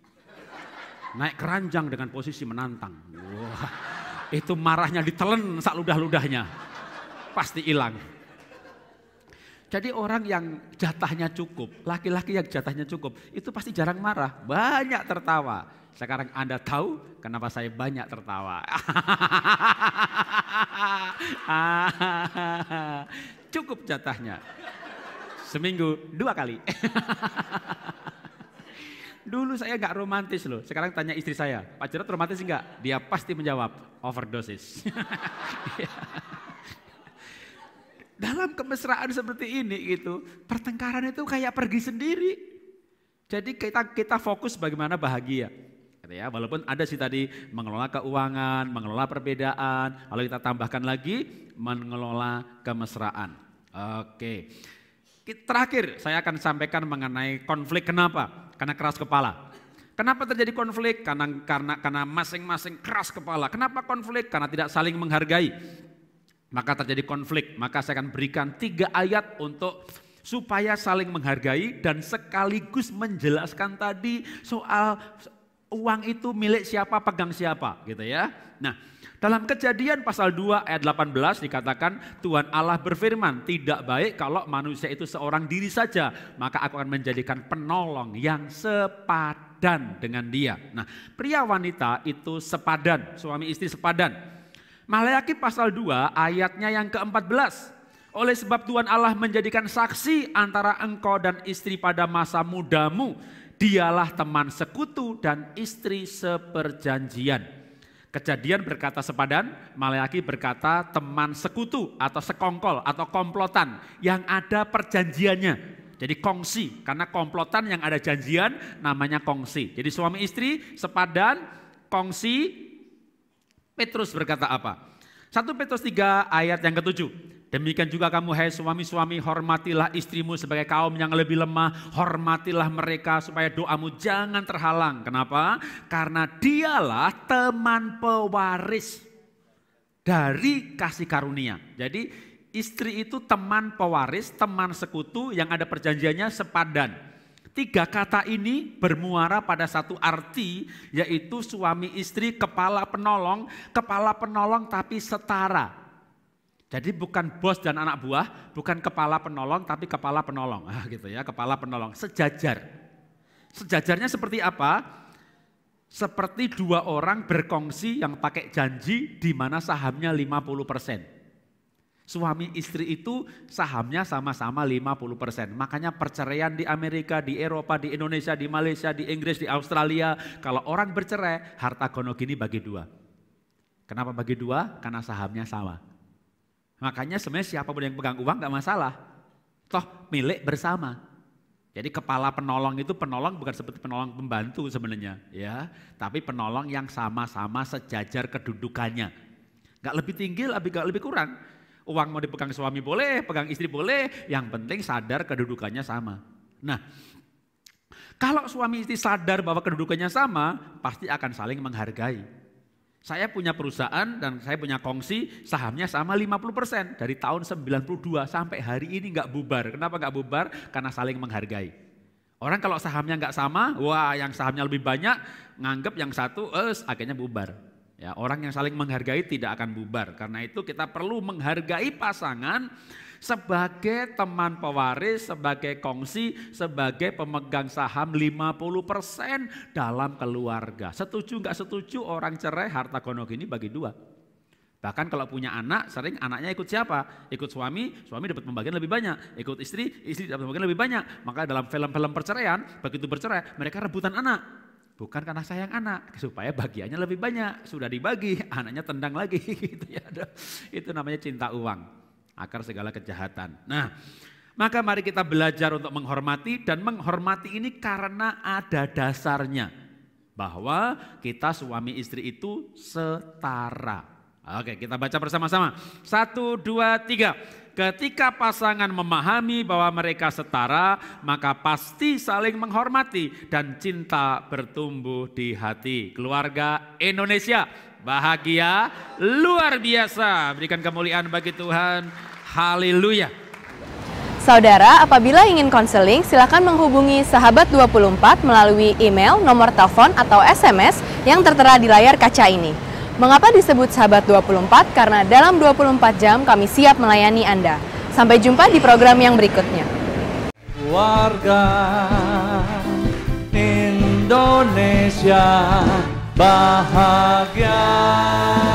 Naik keranjang dengan posisi menantang. Wah, itu marahnya ditelen saat ludah-ludahnya. Pasti hilang. Jadi orang yang jatahnya cukup, laki-laki yang jatahnya cukup, itu pasti jarang marah, banyak tertawa. Sekarang Anda tahu kenapa saya banyak tertawa. Cukup jatahnya. Seminggu dua kali. Dulu saya gak romantis loh. Sekarang tanya istri saya, Pak Jarod romantis enggak? Dia pasti menjawab, overdosis. Dalam kemesraan seperti ini gitu, pertengkaran itu kayak pergi sendiri. Jadi kita kita fokus bagaimana bahagia gitu ya. Walaupun ada sih tadi mengelola keuangan, mengelola perbedaan, lalu kita tambahkan lagi mengelola kemesraan. Oke. Terakhir saya akan sampaikan mengenai konflik kenapa? Karena keras kepala. Kenapa terjadi konflik? Karena karena karena masing-masing keras kepala. Kenapa konflik? Karena tidak saling menghargai. Maka terjadi konflik. Maka saya akan berikan tiga ayat untuk supaya saling menghargai dan sekaligus menjelaskan tadi soal uang itu milik siapa, pegang siapa gitu ya. Nah, dalam kejadian pasal 2 ayat 18 dikatakan Tuhan Allah berfirman, tidak baik kalau manusia itu seorang diri saja, maka aku akan menjadikan penolong yang sepadan dengan dia. Nah, pria wanita itu sepadan, suami istri sepadan. Malayaki pasal 2 ayatnya yang ke-14. Oleh sebab Tuhan Allah menjadikan saksi antara engkau dan istri pada masa mudamu Dialah teman sekutu dan istri seperjanjian. Kejadian berkata sepadan, Maleaki berkata teman sekutu atau sekongkol atau komplotan yang ada perjanjiannya. Jadi kongsi, karena komplotan yang ada janjian namanya kongsi. Jadi suami istri sepadan, kongsi, Petrus berkata apa? 1 Petrus 3 ayat yang ketujuh. Demikian juga kamu hai suami-suami hormatilah istrimu sebagai kaum yang lebih lemah, hormatilah mereka supaya doamu jangan terhalang. Kenapa? Karena dialah teman pewaris dari kasih karunia. Jadi istri itu teman pewaris, teman sekutu yang ada perjanjiannya sepadan. Tiga kata ini bermuara pada satu arti yaitu suami istri kepala penolong, kepala penolong tapi setara jadi bukan bos dan anak buah, bukan kepala penolong, tapi kepala penolong. Ah, gitu ya, kepala penolong, sejajar. Sejajarnya seperti apa? Seperti dua orang berkongsi yang pakai janji di mana sahamnya 50%. Suami istri itu sahamnya sama-sama 50%. Makanya perceraian di Amerika, di Eropa, di Indonesia, di Malaysia, di Inggris, di Australia. Kalau orang bercerai, harta gono gini bagi dua. Kenapa bagi dua? Karena sahamnya sama. Makanya sebenarnya siapa yang pegang uang nggak masalah. Toh milik bersama. Jadi kepala penolong itu penolong bukan seperti penolong pembantu sebenarnya ya, tapi penolong yang sama-sama sejajar kedudukannya. nggak lebih tinggi, lebih gak lebih kurang. Uang mau dipegang suami boleh, pegang istri boleh, yang penting sadar kedudukannya sama. Nah, kalau suami istri sadar bahwa kedudukannya sama, pasti akan saling menghargai. Saya punya perusahaan dan saya punya kongsi, sahamnya sama 50% dari tahun 92 sampai hari ini nggak bubar. Kenapa nggak bubar? Karena saling menghargai. Orang kalau sahamnya nggak sama, wah yang sahamnya lebih banyak, nganggep yang satu, eh, akhirnya bubar. Ya, orang yang saling menghargai tidak akan bubar. Karena itu kita perlu menghargai pasangan sebagai teman pewaris, sebagai kongsi, sebagai pemegang saham 50% dalam keluarga. Setuju nggak setuju orang cerai harta gono gini bagi dua. Bahkan kalau punya anak, sering anaknya ikut siapa? Ikut suami, suami dapat pembagian lebih banyak. Ikut istri, istri dapat pembagian lebih banyak. Maka dalam film-film perceraian, begitu bercerai, mereka rebutan anak. Bukan karena sayang anak, supaya bagiannya lebih banyak. Sudah dibagi, anaknya tendang lagi. gitu ya. Itu namanya cinta uang akar segala kejahatan. Nah, maka mari kita belajar untuk menghormati dan menghormati ini karena ada dasarnya bahwa kita suami istri itu setara. Oke, kita baca bersama-sama. Satu, dua, tiga. Ketika pasangan memahami bahwa mereka setara, maka pasti saling menghormati dan cinta bertumbuh di hati keluarga Indonesia bahagia luar biasa. Berikan kemuliaan bagi Tuhan. Haleluya. Saudara, apabila ingin konseling, silakan menghubungi Sahabat 24 melalui email, nomor telepon, atau SMS yang tertera di layar kaca ini. Mengapa disebut Sahabat 24? Karena dalam 24 jam kami siap melayani Anda. Sampai jumpa di program yang berikutnya. Warga Indonesia bahagia